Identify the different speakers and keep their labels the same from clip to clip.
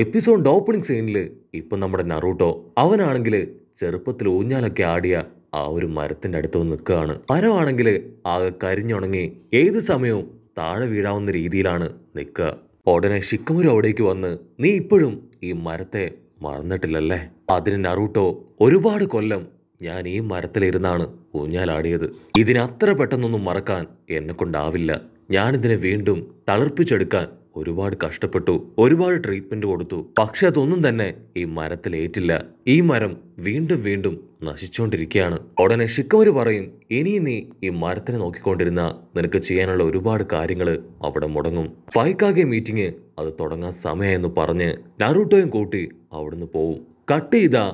Speaker 1: episode opening സീനിൽ ഇപ്പം നമ്മുടെ നറൂട്ടോ അവനാണെങ്കിൽ ചെറുപ്പത്തിൽ ഊഞ്ഞാലൊക്കെ ആടിയ ആ ഒരു മരത്തിൻ്റെ അടുത്ത് നിൽക്കുകയാണ് മരമാണെങ്കിൽ ആകെ കരിഞ്ഞുണങ്ങി ഏത് സമയവും താഴെ വീഴാവുന്ന രീതിയിലാണ് നിൽക്കുക ഉടനെ ഷിക്കമുരു അവിടേക്ക് വന്ന് നീ ഇപ്പോഴും ഈ മരത്തെ മറന്നിട്ടില്ലല്ലേ അതിന് നറൂട്ടോ ഒരുപാട് കൊല്ലം ഞാൻ ഈ മരത്തിലിരുന്നാണ് ഊഞ്ഞാലാടിയത് ഇതിനത്ര പെട്ടെന്നൊന്നും മറക്കാൻ എന്നെ കൊണ്ടാവില്ല ഞാനിതിനെ വീണ്ടും തളർപ്പിച്ചെടുക്കാൻ ഒരുപാട് കഷ്ടപ്പെട്ടു ഒരുപാട് ട്രീറ്റ്മെന്റ് കൊടുത്തു പക്ഷെ അതൊന്നും തന്നെ ഈ മരത്തിലേറ്റില്ല ഈ മരം വീണ്ടും വീണ്ടും നശിച്ചുകൊണ്ടിരിക്കുകയാണ് ഉടനെ ശിക്കവര് പറയും ഇനി നീ ഈ മരത്തിനെ നോക്കിക്കൊണ്ടിരുന്ന നിനക്ക് ചെയ്യാനുള്ള ഒരുപാട് കാര്യങ്ങൾ അവിടെ മുടങ്ങും ഫൈക്കാകെ മീറ്റിംഗ് അത് തുടങ്ങാൻ സമയമെന്ന് പറഞ്ഞ് നറൂട്ടോയും കൂട്ടി അവിടുന്ന് പോവും കട്ട് ചെയ്താ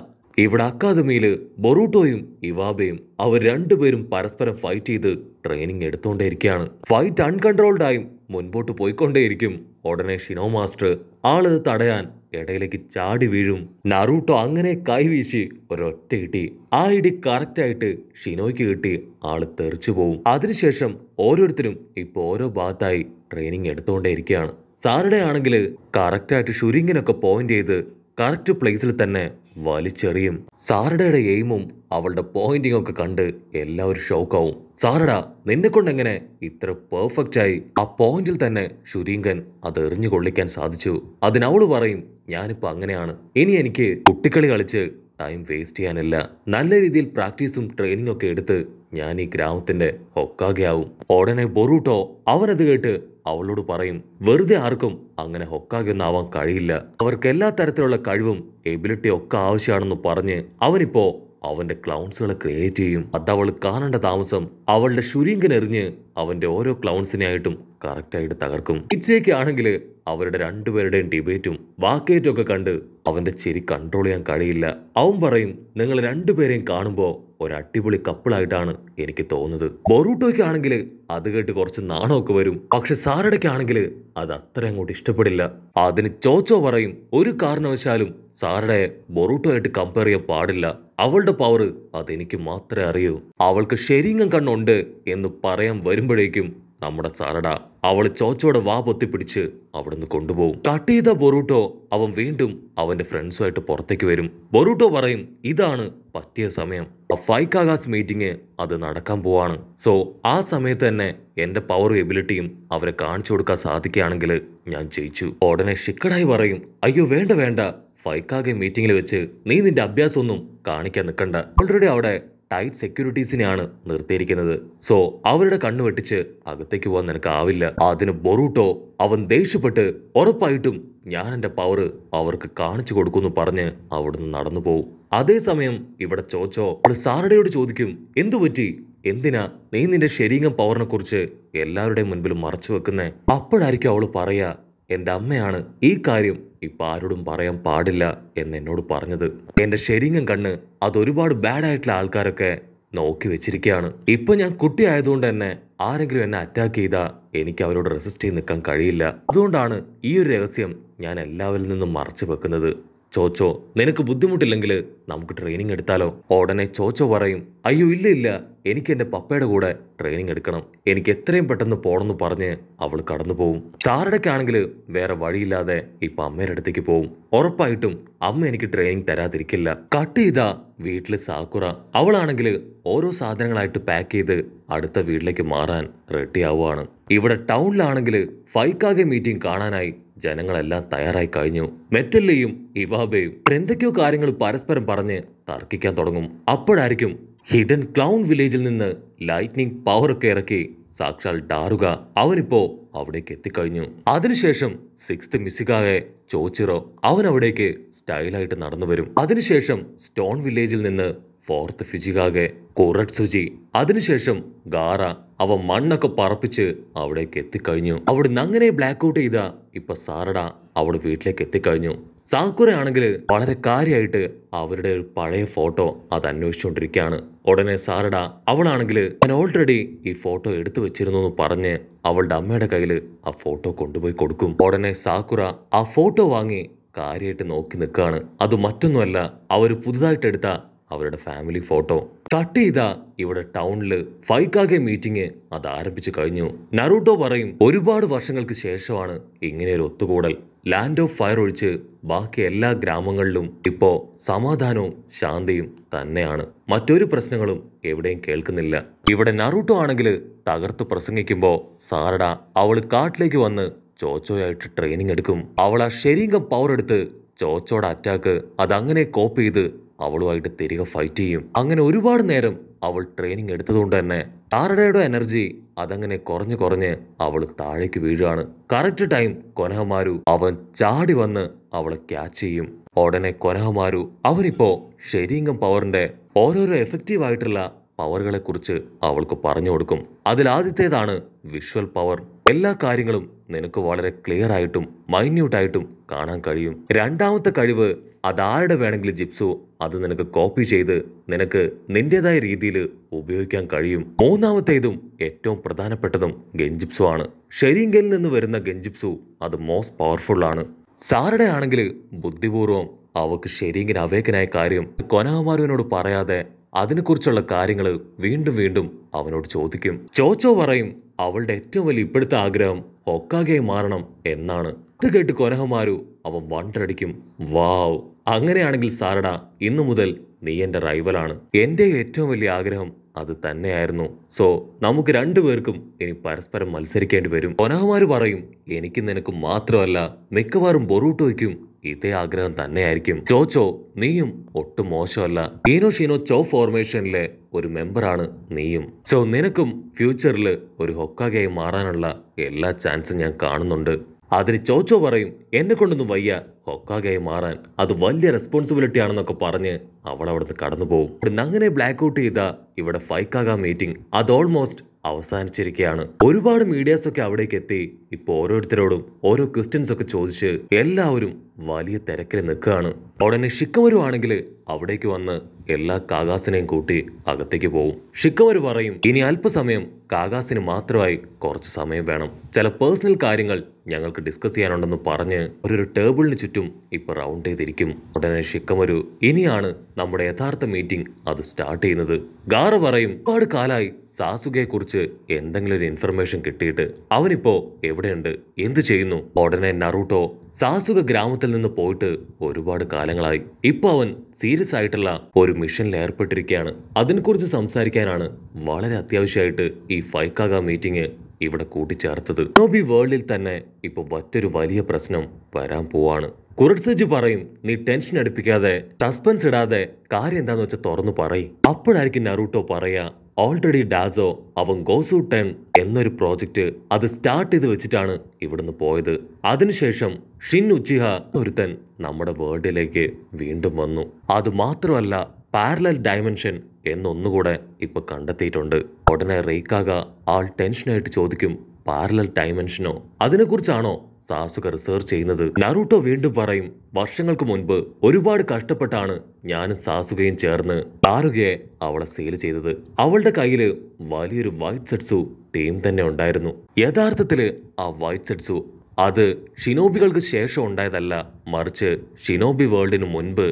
Speaker 1: ഇവിടെ അക്കാദമിയിൽ ബൊറൂട്ടോയും ഇവാബയും അവർ രണ്ടുപേരും പരസ്പരം ഫൈറ്റ് ചെയ്ത് ട്രെയിനിങ് എടുത്തുകൊണ്ടേയിരിക്കുകയാണ് ഫൈറ്റ് അൺകൺട്രോൾഡായും മുൻപോട്ട് പോയിക്കൊണ്ടേയിരിക്കും ഉടനെ ഷിനോ മാസ്റ്റർ ആളത് തടയാൻ ഇടയിലേക്ക് ചാടി വീഴും നറൂട്ടോ അങ്ങനെ കൈവീശി ഒരൊറ്റ കിട്ടി ആ ഇടി കറക്റ്റായിട്ട് ഷിനോയ്ക്ക് കിട്ടി ആള് തെറിച്ചു പോവും അതിനുശേഷം ഓരോരുത്തരും ഇപ്പോൾ ഓരോ ഭാഗത്തായി ട്രെയിനിങ് എടുത്തുകൊണ്ടേയിരിക്കുകയാണ് സാറുടെ ആണെങ്കിൽ കറക്റ്റായിട്ട് ഷുരിങ്ങിനൊക്കെ പോയിന്റ് ചെയ്ത് കറക്റ്റ് പ്ലേസിൽ തന്നെ വലിച്ചെറിയും സാറുടെയുടെ എയിമും അവളുടെ പോയിന്റിങ്ങൊക്കെ കണ്ട് എല്ലാവരും ഷോക്കാവും സാറടാ എങ്ങനെ ഇത്ര പെർഫെക്റ്റ് ആയി ആ പോയിന്റിൽ തന്നെ ശുരീങ്കൻ അത് എറിഞ്ഞു കൊള്ളിക്കാൻ സാധിച്ചു അതിനവള് പറയും ഞാനിപ്പോ അങ്ങനെയാണ് ഇനി എനിക്ക് കുട്ടിക്കളി കളിച്ച് ടൈം വേസ്റ്റ് ചെയ്യാനല്ല നല്ല രീതിയിൽ പ്രാക്ടീസും ട്രെയിനിങ് ഒക്കെ എടുത്ത് ഞാൻ ഈ ഗ്രാമത്തിന്റെ ഹൊക്കാകെയാവും ഉടനെ ബൊറൂട്ടോ അവനത് കേട്ട് അവളോട് പറയും വെറുതെ ആർക്കും അങ്ങനെ ഒന്നും ആവാൻ കഴിയില്ല അവർക്ക് എല്ലാ തരത്തിലുള്ള കഴിവും എബിലിറ്റി ഒക്കെ ആവശ്യമാണെന്ന് പറഞ്ഞ് അവനിപ്പോ അവൻ്റെ ക്ലൗൺസുകളെ ക്രിയേറ്റ് ചെയ്യും അത് അവൾ കാണേണ്ട താമസം അവളുടെ ശുരീങ്കനെറിഞ്ഞ് അവൻ്റെ ഓരോ ക്ലൗൺസിനെയായിട്ടും കറക്റ്റായിട്ട് തകർക്കും ഇച്ചയൊക്കെ ആണെങ്കിൽ അവരുടെ രണ്ടുപേരുടെയും ഡിബേറ്റും വാക്കേറ്റും ഒക്കെ കണ്ട് അവൻ്റെ ചെരി കൺട്രോൾ ചെയ്യാൻ കഴിയില്ല അവൻ പറയും നിങ്ങൾ രണ്ടുപേരെയും കാണുമ്പോൾ ഒരു അടിപൊളി കപ്പിളായിട്ടാണ് എനിക്ക് തോന്നുന്നത് ബൊറൂട്ടോയ്ക്ക് ആണെങ്കിൽ അത് കേട്ട് കുറച്ച് നാണമൊക്കെ വരും പക്ഷെ സാറടയ്ക്കാണെങ്കിൽ അത് അത്ര അങ്ങോട്ട് ഇഷ്ടപ്പെടില്ല അതിന് ചോച്ചോ പറയും ഒരു കാരണവശാലും സാറിനെ ബൊറൂട്ടോയായിട്ട് കമ്പയർ ചെയ്യാൻ പാടില്ല അവളുടെ പവർ അതെനിക്ക് മാത്രമേ അറിയൂ അവൾക്ക് ശരിങ്ങം കണ്ണുണ്ട് എന്ന് പറയാൻ വരുമ്പോഴേക്കും നമ്മുടെ സാറട അവൾ ചോച്ചോടെ വാ പൊത്തിപ്പിടിച്ച് അവിടുന്ന് കൊണ്ടുപോകും കട്ട് ചെയ്ത ബൊറൂട്ടോ അവൻ വീണ്ടും അവന്റെ ഫ്രണ്ട്സുമായിട്ട് പുറത്തേക്ക് വരും ബൊറൂട്ടോ പറയും ഇതാണ് പറ്റിയ സമയം ആ ഫൈക്ക് ആകാസ് മീറ്റിംഗ് അത് നടക്കാൻ പോവാണ് സോ ആ സമയത്ത് തന്നെ എന്റെ പവറും എബിലിറ്റിയും അവരെ കാണിച്ചു കൊടുക്കാൻ സാധിക്കുകയാണെങ്കിൽ ഞാൻ ജയിച്ചു ഉടനെ ഷിക്കടായി പറയും അയ്യോ വേണ്ട വേണ്ട ഫൈക്കാകെ മീറ്റിങ്ങിൽ വെച്ച് നീ നിന്റെ അഭ്യാസമൊന്നും കാണിക്കാൻ നിൽക്കണ്ട ഓൾറെഡി അവിടെ ടൈറ്റ് സെക്യൂരിറ്റീസിനെയാണ് നിർത്തിയിരിക്കുന്നത് സോ അവരുടെ കണ്ണു വെട്ടിച്ച് അകത്തേക്ക് പോകാൻ നിനക്ക് ആവില്ല അതിന് ബൊറൂട്ടോ അവൻ ദേഷ്യപ്പെട്ട് ഉറപ്പായിട്ടും ഞാൻ എൻ്റെ പവർ അവർക്ക് കാണിച്ചു കൊടുക്കുമെന്ന് പറഞ്ഞ് അവിടുന്ന് നടന്നു പോകും അതേസമയം ഇവിടെ ചോച്ചോ അവൾ സാറഡയോട് ചോദിക്കും എന്തു പറ്റി എന്തിനാ നീ നിന്റെ ശരീരം പവറിനെ കുറിച്ച് എല്ലാവരുടെയും മുൻപിൽ മറച്ചു വെക്കുന്നേ അപ്പോഴായിരിക്കും അവൾ പറയാ എൻ്റെ അമ്മയാണ് ഈ കാര്യം ഇപ്പം ആരോടും പറയാൻ പാടില്ല എന്ന് എന്നോട് പറഞ്ഞത് എൻ്റെ ശരീരം കണ്ണ് അതൊരുപാട് ബാഡായിട്ടുള്ള ആൾക്കാരൊക്കെ നോക്കി വെച്ചിരിക്കുകയാണ് ഇപ്പം ഞാൻ കുട്ടിയായതുകൊണ്ട് തന്നെ ആരെങ്കിലും എന്നെ അറ്റാക്ക് ചെയ്താൽ എനിക്ക് അവരോട് റെസിസ്റ്റ് ചെയ്ത് നിൽക്കാൻ കഴിയില്ല അതുകൊണ്ടാണ് ഈ ഒരു രഹസ്യം ഞാൻ എല്ലാവരിൽ നിന്നും മറച്ചു വെക്കുന്നത് ചോച്ചോ നിനക്ക് ബുദ്ധിമുട്ടില്ലെങ്കിൽ നമുക്ക് ട്രെയിനിങ് എടുത്താലോ ഉടനെ ചോച്ചോ പറയും അയ്യോ ഇല്ല ഇല്ല എനിക്ക് എന്റെ പപ്പയുടെ കൂടെ ട്രെയിനിങ് എടുക്കണം എനിക്ക് എത്രയും പെട്ടെന്ന് പോണെന്ന് പറഞ്ഞ് അവൾ കടന്നു പോവും ചാറടക്കാണെങ്കിൽ വേറെ വഴിയില്ലാതെ ഇപ്പൊ അമ്മയുടെ അടുത്തേക്ക് പോവും ഉറപ്പായിട്ടും അമ്മ എനിക്ക് ട്രെയിനിങ് തരാതിരിക്കില്ല കട്ട് ചെയ്ത വീട്ടിൽ സാക്കുറ അവളാണെങ്കിൽ ഓരോ സാധനങ്ങളായിട്ട് പാക്ക് ചെയ്ത് അടുത്ത വീട്ടിലേക്ക് മാറാൻ റെഡിയാവുകയാണ് ഇവിടെ ടൗണിലാണെങ്കിൽ ഫൈക്കാകെ മീറ്റിംഗ് കാണാനായി ജനങ്ങളെല്ലാം തയ്യാറായി കഴിഞ്ഞു മെറ്റല്ലയും ഇവാബേയും എന്തൊക്കെയോ കാര്യങ്ങൾ പരസ്പരം പറഞ്ഞ് തർക്കിക്കാൻ തുടങ്ങും അപ്പോഴായിരിക്കും ഹിഡൻ ക്ലൗൺ വില്ലേജിൽ നിന്ന് ലൈറ്റ്നിങ് ഒക്കെ ഇറക്കി സാക്ഷാൽ ഡാറുക അവനിപ്പോ അവിടേക്ക് എത്തിക്കഴിഞ്ഞു അതിനുശേഷം സിക്സ് മിസ്സിക്കാകെ ചോച്ചിറോ അവൻ അവിടേക്ക് സ്റ്റൈലായിട്ട് നടന്നു വരും അതിനുശേഷം സ്റ്റോൺ വില്ലേജിൽ നിന്ന് ഫോർത്ത് ഫിജികാകെ കുറട്സുജി അതിനുശേഷം ഗാറ അവ മണ്ണൊക്കെ പറപ്പിച്ച് അവിടേക്ക് എത്തിക്കഴിഞ്ഞു അവിടുന്ന് അങ്ങനെ ബ്ലാക്ക് ഔട്ട് ചെയ്ത ഇപ്പൊ സാറഡ അവിടെ വീട്ടിലേക്ക് എത്തിക്കഴിഞ്ഞു സാക്കുറ ആണെങ്കിൽ വളരെ കാര്യമായിട്ട് അവരുടെ ഒരു പഴയ ഫോട്ടോ അത് അന്വേഷിച്ചുകൊണ്ടിരിക്കുകയാണ് ഉടനെ സാറഡ അവളാണെങ്കിൽ ഞാൻ ഓൾറെഡി ഈ ഫോട്ടോ എടുത്തു വെച്ചിരുന്നു എന്ന് പറഞ്ഞ് അവളുടെ അമ്മയുടെ കയ്യിൽ ആ ഫോട്ടോ കൊണ്ടുപോയി കൊടുക്കും ഉടനെ സാക്കുര ആ ഫോട്ടോ വാങ്ങി കാര്യമായിട്ട് നോക്കി നിൽക്കുകയാണ് അത് മറ്റൊന്നുമല്ല അവർ പുതുതായിട്ടെടുത്ത അവരുടെ ഫാമിലി ഫോട്ടോ കട്ട് ചെയ്ത ഇവിടെ ടൗണില് ഫൈക്കാകെ മീറ്റിംഗ് അത് ആരംഭിച്ചു കഴിഞ്ഞു നറൂട്ടോ പറയും ഒരുപാട് വർഷങ്ങൾക്ക് ശേഷമാണ് ഇങ്ങനെ ഒരു ഒത്തുകൂടൽ ലാൻഡ് ഓഫ് ഫയർ ഒഴിച്ച് ബാക്കി എല്ലാ ഗ്രാമങ്ങളിലും ഇപ്പോ സമാധാനവും ശാന്തിയും തന്നെയാണ് മറ്റൊരു പ്രശ്നങ്ങളും എവിടെയും കേൾക്കുന്നില്ല ഇവിടെ നറൂട്ടോ ആണെങ്കിൽ തകർത്ത് പ്രസംഗിക്കുമ്പോൾ സാറട അവൾ കാട്ടിലേക്ക് വന്ന് ചോച്ചോയായിട്ട് ട്രെയിനിങ് എടുക്കും അവൾ ആ ശരീരം പവർ എടുത്ത് ചോച്ചോടെ അറ്റാക്ക് അതങ്ങനെ കോപ്പി ചെയ്ത് അവളുമായിട്ട് തിരികെ ഫൈറ്റ് ചെയ്യും അങ്ങനെ ഒരുപാട് നേരം അവൾ ട്രെയിനിങ് എടുത്തതുകൊണ്ട് തന്നെ ടാറഡയുടെ എനർജി അതങ്ങനെ കുറഞ്ഞു കുറഞ്ഞ് അവൾ താഴേക്ക് വീഴുകയാണ് കറക്റ്റ് ടൈം കൊനഹമാരു അവൻ ചാടി വന്ന് അവളെ ക്യാച്ച് ചെയ്യും ഉടനെ കൊനഹമാരു അവനിപ്പോ ശരീങ്കം പവറിന്റെ ഓരോരോ എഫക്റ്റീവ് ആയിട്ടുള്ള കുറിച്ച് അവൾക്ക് പറഞ്ഞു കൊടുക്കും അതിലാദ്യത്തേതാണ് വിഷ്വൽ പവർ എല്ലാ കാര്യങ്ങളും നിനക്ക് വളരെ ക്ലിയർ ആയിട്ടും മൈന്യൂട്ടായിട്ടും കാണാൻ കഴിയും രണ്ടാമത്തെ കഴിവ് അതാരുടെ വേണമെങ്കിലും ജിപ്സു അത് നിനക്ക് കോപ്പി ചെയ്ത് നിനക്ക് നിൻ്റേതായ രീതിയിൽ ഉപയോഗിക്കാൻ കഴിയും മൂന്നാമത്തേതും ഏറ്റവും പ്രധാനപ്പെട്ടതും ഗെഞ്ചിപ്സു ആണ് ഷെരീങ്കയിൽ നിന്ന് വരുന്ന ഗെഞ്ചിപ്സു അത് മോസ്റ്റ് പവർഫുള്ളാണ് സാറഡെ ആണെങ്കിൽ ബുദ്ധിപൂർവം അവക്ക് ഷെരീങ്കിന് അവേക്കനായ കാര്യം കൊനഹമാരുവിനോട് പറയാതെ അതിനെക്കുറിച്ചുള്ള കാര്യങ്ങൾ വീണ്ടും വീണ്ടും അവനോട് ചോദിക്കും ചോച്ചോ പറയും അവളുടെ ഏറ്റവും വലിയ ഇപ്പോഴത്തെ ആഗ്രഹം ഒക്കാകെ മാറണം എന്നാണ് ഇത് കേട്ട് കൊനഹമാരു അവൻ വണ്ടടിക്കും വാവ് അങ്ങനെയാണെങ്കിൽ സാരട ഇന്നു മുതൽ നീ എന്റെ റൈവലാണ് എൻ്റെ ഏറ്റവും വലിയ ആഗ്രഹം അത് തന്നെയായിരുന്നു സോ നമുക്ക് രണ്ടുപേർക്കും ഇനി പരസ്പരം മത്സരിക്കേണ്ടി വരും കൊനഹമാര് പറയും എനിക്ക് നിനക്കും മാത്രമല്ല മിക്കവാറും ബൊറൂട്ടോയ്ക്കും ഇതേ ആഗ്രഹം തന്നെയായിരിക്കും ചോച്ചോ നീയും ഒട്ടും മോശമല്ല ഈനോ ഷീനോ ചോ ഫോർമേഷനിലെ ഒരു മെമ്പറാണ് നീയും സോ നിനക്കും ഫ്യൂച്ചറിൽ ഒരു ഹൊക്കാഗയായി മാറാനുള്ള എല്ലാ ചാൻസും ഞാൻ കാണുന്നുണ്ട് അതിന് ചോച്ചോ പറയും എന്നെ കൊണ്ടൊന്നും വയ്യ ഹൊക്കാകയായി മാറാൻ അത് വലിയ റെസ്പോൺസിബിലിറ്റി ആണെന്നൊക്കെ പറഞ്ഞ് അവൾ അവിടുന്ന് കടന്നു പോകും അങ്ങനെ ബ്ലാക്ക് ഔട്ട് ചെയ്ത ഇവിടെ ഫൈക്കാകാം മീറ്റിംഗ് അത് ഓൾമോസ്റ്റ് അവസാനിച്ചിരിക്കുകയാണ് ഒരുപാട് ഒക്കെ അവിടേക്ക് എത്തി ഇപ്പോൾ ഓരോരുത്തരോടും ഓരോ ക്വസ്റ്റ്യൻസ് ഒക്കെ ചോദിച്ച് എല്ലാവരും വലിയ തിരക്കിൽ നിൽക്കുകയാണ് ഉടനെ ഷിക്കമരുവാണെങ്കിൽ അവിടേക്ക് വന്ന് എല്ലാ കാകാസിനെയും കൂട്ടി അകത്തേക്ക് പോകും ഷിക്കമരു പറയും ഇനി അല്പസമയം കാകാസിന് മാത്രമായി കുറച്ച് സമയം വേണം ചില പേഴ്സണൽ കാര്യങ്ങൾ ഞങ്ങൾക്ക് ഡിസ്കസ് ചെയ്യാനുണ്ടെന്ന് പറഞ്ഞ് ഒരു ടേബിളിന് ചുറ്റും ഇപ്പൊ റൗണ്ട് ചെയ്തിരിക്കും ഉടനെ ഷിക്കമരു ഇനിയാണ് നമ്മുടെ യഥാർത്ഥ മീറ്റിംഗ് അത് സ്റ്റാർട്ട് ചെയ്യുന്നത് ഗാറ പറയും ഒരുപാട് കാലായി സാസുകയെക്കുറിച്ച് എന്തെങ്കിലും ഒരു ഇൻഫർമേഷൻ കിട്ടിയിട്ട് അവനിപ്പോ എവിടെയുണ്ട് എന്തു ചെയ്യുന്നു ഉടനെ നറൂട്ടോ സാസുക ഗ്രാമത്തിൽ നിന്ന് പോയിട്ട് ഒരുപാട് കാലങ്ങളായി ഇപ്പോൾ അവൻ സീരിയസ് ആയിട്ടുള്ള ഒരു മിഷനിൽ ഏർപ്പെട്ടിരിക്കുകയാണ് അതിനെക്കുറിച്ച് സംസാരിക്കാനാണ് വളരെ അത്യാവശ്യമായിട്ട് ഈ ഫൈക്കാഗ മീറ്റിംഗ് ഇവിടെ കൂട്ടിച്ചേർത്തത് നോബി വേൾഡിൽ തന്നെ ഇപ്പോൾ മറ്റൊരു വലിയ പ്രശ്നം വരാൻ പോവാണ് കുറച്ച് പറയും നീ ടെൻഷൻ അടുപ്പിക്കാതെ സസ്പെൻസ് ഇടാതെ കാര്യം എന്താന്ന് വെച്ചാൽ തുറന്നു പറയും അപ്പോഴായിരിക്കും നറൂട്ടോ പറയാ ഓൾറെഡി ഡാസോ അവൻ ഗോസു ടെൻ എന്നൊരു പ്രോജക്റ്റ് അത് സ്റ്റാർട്ട് ചെയ്ത് വെച്ചിട്ടാണ് ഇവിടുന്ന് പോയത് അതിനുശേഷം ഷിൻ ഉച്ചിഹ ഒരുത്തൻ നമ്മുടെ വേൾഡിലേക്ക് വീണ്ടും വന്നു അത് മാത്രമല്ല പാരലൽ ഡയമെൻഷൻ എന്നൊന്നുകൂടെ ഇപ്പൊ കണ്ടെത്തിയിട്ടുണ്ട് ഉടനെ റേക്കാക ആൾ ടെൻഷനായിട്ട് ചോദിക്കും പാരലൽ ഡയമെൻഷനോ അതിനെക്കുറിച്ചാണോ സാസുകർ റിസർച്ച് ചെയ്യുന്നത് നറൂട്ടോ വീണ്ടും പറയും വർഷങ്ങൾക്ക് മുൻപ് ഒരുപാട് കഷ്ടപ്പെട്ടാണ് ഞാനും സാസുകയും ചേർന്ന് താറുകയെ അവളെ സെയിൽ ചെയ്തത് അവളുടെ കയ്യിൽ വലിയൊരു വൈറ്റ് സെറ്റ്സു ടീം തന്നെ ഉണ്ടായിരുന്നു യഥാർത്ഥത്തിൽ ആ വൈറ്റ് സെറ്റ്സു അത് ഷിനോബികൾക്ക് ശേഷം ഉണ്ടായതല്ല മറിച്ച് ഷിനോബി വേൾഡിന് മുൻപ്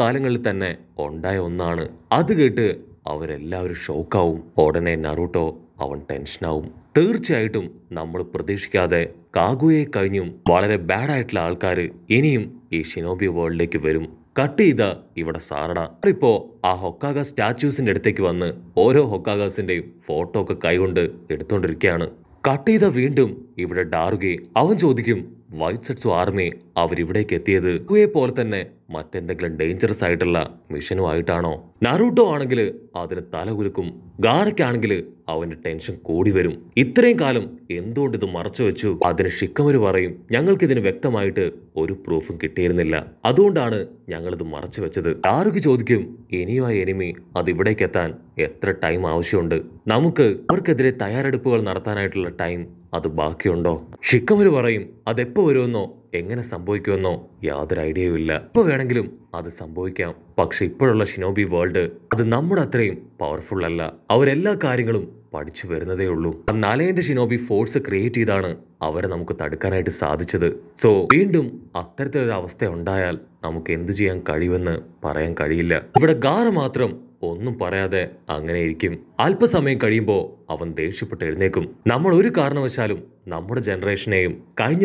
Speaker 1: കാലങ്ങളിൽ തന്നെ ഉണ്ടായ ഒന്നാണ് അത് കേട്ട് അവരെല്ലാവരും ഷോക്കാവും ഉടനെ നറൂട്ടോ അവൻ ടെൻഷനാവും തീർച്ചയായിട്ടും നമ്മൾ പ്രതീക്ഷിക്കാതെ കാഗുയെ കഴിഞ്ഞും വളരെ ബാഡായിട്ടുള്ള ആൾക്കാർ ഇനിയും ഈ ഷിനോബി വേൾഡിലേക്ക് വരും കട്ട് ചെയ്ത ഇവിടെ സാറണ ഇപ്പോൾ ആ ഹൊക്കാഗ സ്റ്റാച്യൂസിൻ്റെ അടുത്തേക്ക് വന്ന് ഓരോ ഹൊക്കാഗാസിൻ്റെയും ഫോട്ടോ ഒക്കെ കൈകൊണ്ട് എടുത്തുകൊണ്ടിരിക്കുകയാണ് കട്ട് ചെയ്ത വീണ്ടും ഇവിടെ ഡാറുകെ അവൻ ചോദിക്കും വൈറ്റ് സെറ്റ്സു ആർമി അവരിവിടേക്ക് എത്തിയത് കുയെ പോലെ തന്നെ മറ്റെന്തെങ്കിലും ഡേഞ്ചറസ് ആയിട്ടുള്ള മിഷനുമായിട്ടാണോ നറൂട്ടോ ആണെങ്കിൽ അതിന് തല കുലുക്കും ഗാറയ്ക്കാണെങ്കിൽ അവന്റെ ടെൻഷൻ കൂടി വരും ഇത്രയും കാലം എന്തുകൊണ്ട് ഇത് മറച്ചു വെച്ചു അതിന് ഷിക്കമര് പറയും ഞങ്ങൾക്കിതിന് വ്യക്തമായിട്ട് ഒരു പ്രൂഫും കിട്ടിയിരുന്നില്ല അതുകൊണ്ടാണ് ഞങ്ങളിത് മറച്ചു വെച്ചത് ആർക്ക് ചോദിക്കും ഇനിയും ആ എനിമി അത് ഇവിടേക്ക് എത്താൻ എത്ര ടൈം ആവശ്യമുണ്ട് നമുക്ക് അവർക്കെതിരെ തയ്യാറെടുപ്പുകൾ നടത്താനായിട്ടുള്ള ടൈം അത് ബാക്കിയുണ്ടോ ഷിക്കവർ പറയും അതെപ്പോ വരുമെന്നോ എങ്ങനെ സംഭവിക്കുമെന്നോ യാതൊരു ഐഡിയയും ഇല്ല ഇപ്പൊ വേണമെങ്കിലും അത് സംഭവിക്കാം പക്ഷെ ഇപ്പോഴുള്ള ഷിനോബി വേൾഡ് അത് നമ്മുടെ അത്രയും പവർഫുൾ അല്ല അവരെല്ലാ കാര്യങ്ങളും പഠിച്ചു വരുന്നതേ ഉള്ളൂ നാലയന്റെ ഷിനോബി ഫോഴ്സ് ക്രിയേറ്റ് ചെയ്താണ് അവരെ നമുക്ക് തടുക്കാനായിട്ട് സാധിച്ചത് സോ വീണ്ടും അത്തരത്തിലൊരു അവസ്ഥ ഉണ്ടായാൽ നമുക്ക് എന്ത് ചെയ്യാൻ കഴിയുമെന്ന് പറയാൻ കഴിയില്ല ഇവിടെ ഗാറ മാത്രം ഒന്നും പറയാതെ അങ്ങനെ ഇരിക്കും അല്പസമയം കഴിയുമ്പോൾ അവൻ ദേഷ്യപ്പെട്ട് എഴുന്നേക്കും നമ്മൾ ഒരു കാരണവശാലും നമ്മുടെ ജനറേഷനെയും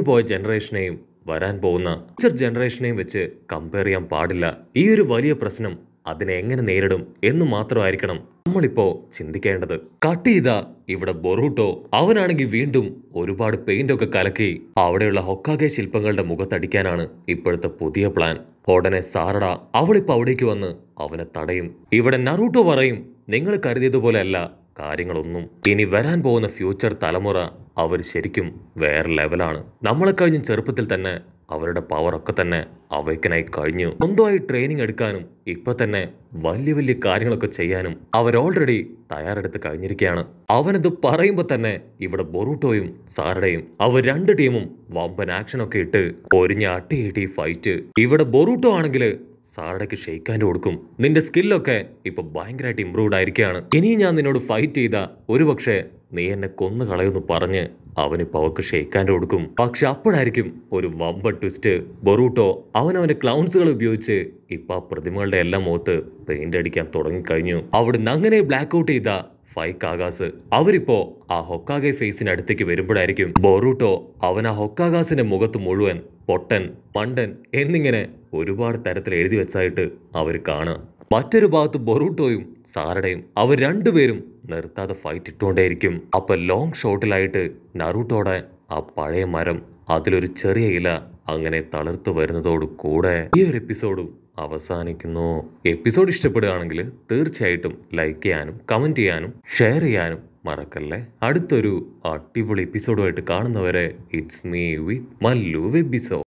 Speaker 1: പോയ ജനറേഷനെയും വരാൻ പോകുന്ന ഫ്യൂച്ചർ ജനറേഷനെയും വെച്ച് കമ്പയർ ചെയ്യാൻ പാടില്ല ഈ ഒരു വലിയ പ്രശ്നം അതിനെ എങ്ങനെ നേരിടും എന്ന് മാത്രമായിരിക്കണം നമ്മളിപ്പോ ചിന്തിക്കേണ്ടത് കട്ട് ചെയ്ത ഇവിടെ ബൊറൂട്ടോ അവനാണെങ്കിൽ വീണ്ടും ഒരുപാട് പെയിന്റ് ഒക്കെ കലക്കി അവിടെയുള്ള ഹൊക്കാകെ ശില്പങ്ങളുടെ മുഖത്തടിക്കാനാണ് ഇപ്പോഴത്തെ പുതിയ പ്ലാൻ ഉടനെ സാറട അവളിപ്പോ അവിടേക്ക് വന്ന് അവനെ തടയും ഇവിടെ നറൂട്ടോ പറയും നിങ്ങൾ കരുതിയതുപോലെയല്ല കാര്യങ്ങളൊന്നും ഇനി വരാൻ പോകുന്ന ഫ്യൂച്ചർ തലമുറ അവർ ശരിക്കും വേറെ ലെവലാണ് നമ്മളെ കഴിഞ്ഞ ചെറുപ്പത്തിൽ തന്നെ അവരുടെ പവർ ഒക്കെ തന്നെ അവയ്ക്കനായി കഴിഞ്ഞു സ്വന്തമായി ട്രെയിനിങ് എടുക്കാനും ഇപ്പൊ തന്നെ വലിയ വലിയ കാര്യങ്ങളൊക്കെ ചെയ്യാനും അവർ ഓൾറെഡി തയ്യാറെടുത്ത് കഴിഞ്ഞിരിക്കുകയാണ് അവനത് പറയുമ്പോൾ തന്നെ ഇവിടെ ബൊറൂട്ടോയും സാറുടെയും അവർ രണ്ട് ടീമും വമ്പൻ ആക്ഷനൊക്കെ ഇട്ട് ഒരിഞ്ഞ അട്ടിയിട്ടി ഫൈറ്റ് ഇവിടെ ബൊറൂട്ടോ ആണെങ്കിൽ സാറടയ്ക്ക് ഷെയ്ക്കാൻ്റെ കൊടുക്കും നിന്റെ സ്കില്ലൊക്കെ ഇപ്പൊ ഭയങ്കരമായിട്ട് ഇമ്പ്രൂവ്ഡ് ആയിരിക്കുകയാണ് ഇനിയും ഞാൻ നിന്നോട് ഫൈറ്റ് ചെയ്ത ഒരുപക്ഷെ നീ എന്നെ കൊന്നു കളയുമെന്ന് പറഞ്ഞ് അവനിപ്പോൾ അവൾക്ക് ഷെയ്ക്കാൻ്റെ കൊടുക്കും പക്ഷെ അപ്പോഴായിരിക്കും ഒരു വമ്പ ട്വിസ്റ്റ് ബൊറൂട്ടോ അവനവൻ്റെ ക്ലൗൺസുകൾ ഉപയോഗിച്ച് ഇപ്പം ആ പ്രതിമകളുടെ എല്ലാം മുഖത്ത് പെയിൻ്റ് അടിക്കാൻ തുടങ്ങിക്കഴിഞ്ഞു അവിടുന്ന് അങ്ങനെ ബ്ലാക്ക് ഔട്ട് ചെയ്ത ഫൈക്ക് ആകാസ് അവരിപ്പോ ആ ഹൊക്കാഗെ ഫേസിന് അടുത്തേക്ക് വരുമ്പോഴായിരിക്കും ബോറൂട്ടോ അവൻ ആ ഹൊക്കാഗാസിൻ്റെ മുഖത്ത് മുഴുവൻ പൊട്ടൻ പണ്ടൻ എന്നിങ്ങനെ ഒരുപാട് തരത്തിൽ എഴുതി വെച്ചായിട്ട് അവർ കാണുക മറ്റൊരു ഭാഗത്ത് ബൊറൂട്ടോയും സാറടയും അവർ രണ്ടുപേരും നിർത്താതെ ഫൈറ്റ് ഇട്ടുകൊണ്ടേയിരിക്കും അപ്പോൾ ലോങ് ഷോട്ടിലായിട്ട് നറൂട്ടോടെ ആ പഴയ മരം അതിലൊരു ചെറിയ ഇല അങ്ങനെ തളർത്തു വരുന്നതോടു കൂടെ ഈ ഒരു എപ്പിസോഡും അവസാനിക്കുന്നു എപ്പിസോഡ് ഇഷ്ടപ്പെടുകയാണെങ്കിൽ തീർച്ചയായിട്ടും ലൈക്ക് ചെയ്യാനും കമൻറ്റ് ചെയ്യാനും ഷെയർ ചെയ്യാനും മറക്കല്ലേ അടുത്തൊരു അടിപൊളി എപ്പിസോഡുമായിട്ട് കാണുന്നവരെ ഇറ്റ്സ് മീ വിത്ത് മല്ലു വെബിസോ